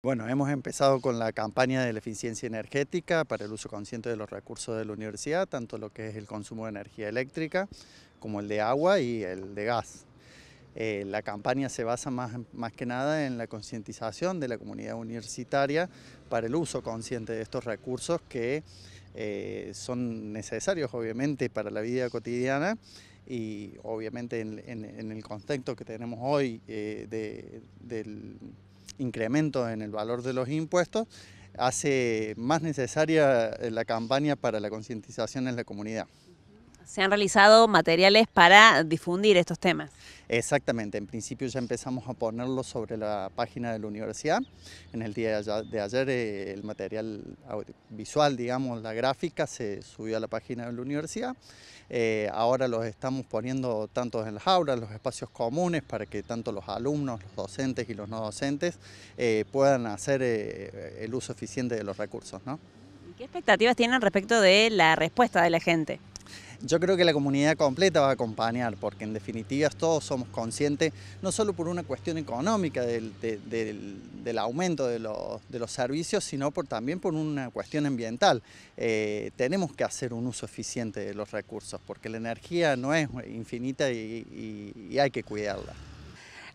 Bueno, hemos empezado con la campaña de la eficiencia energética para el uso consciente de los recursos de la universidad, tanto lo que es el consumo de energía eléctrica como el de agua y el de gas. Eh, la campaña se basa más, más que nada en la concientización de la comunidad universitaria para el uso consciente de estos recursos que eh, son necesarios obviamente para la vida cotidiana y obviamente en, el contexto que tenemos hoy eh, del incremento en el valor de los impuestos hace más necesaria eh, la campaña para la concientización en la comunidad se han realizado materiales para difundir estos temas. Exactamente, en principio ya empezamos a ponerlos... sobre la página de la universidad. En el día de ayer eh, el material visual, digamos, la gráfica se subió a la página de la universidad. Eh, ahora los estamos poniendo tanto en las aulas, los espacios comunes, para que tanto los alumnos, los docentes y los no docentes eh, puedan hacer el uso eficiente de los recursos. ¿no? ¿Qué expectativas tienen respecto de la respuesta de la gente? Yo creo que la comunidad completa va a acompañar, porque en definitiva todos somos conscientes, no solo por una cuestión económica del, aumento de los, servicios, sino por, también por una cuestión ambiental. Eh, tenemos que hacer un uso eficiente de los recursos, porque la energía no es infinita y hay que cuidarla.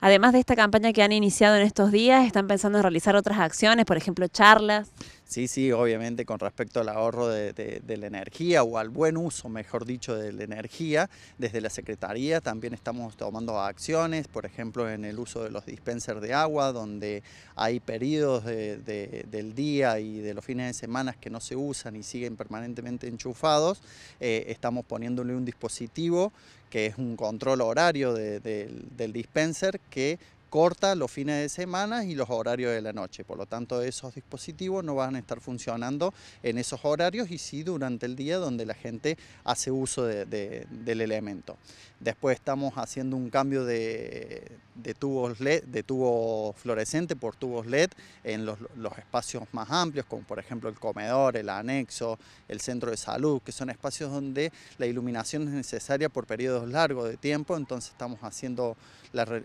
Además de esta campaña que han iniciado en estos días, ¿están pensando en realizar otras acciones, por ejemplo, charlas? Sí, sí, obviamente con respecto al ahorro de, la energía o al buen uso, mejor dicho, de la energía, desde la Secretaría también estamos tomando acciones, por ejemplo, en el uso de los dispensers de agua, donde hay periodos del día y de los fines de semana que no se usan y siguen permanentemente enchufados, eh, estamos poniéndole un dispositivo que es un control horario del dispenser que corta los fines de semana y los horarios de la noche. Por lo tanto, esos dispositivos no van a estar funcionando en esos horarios y sí durante el día donde la gente hace uso del elemento. Después estamos haciendo un cambio de, tubos LED, de tubo fluorescente por tubos LED en los, espacios más amplios, como por ejemplo el comedor, el anexo, el centro de salud, que son espacios donde la iluminación es necesaria por periodos largos de tiempo, entonces estamos haciendo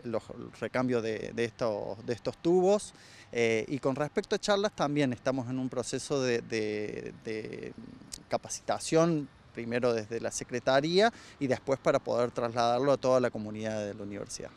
los recambios de, estos, tubos. Eh, y con respecto a charlas, también estamos en un proceso de capacitación primero desde la Secretaría y después para poder trasladarlo a toda la comunidad de la universidad.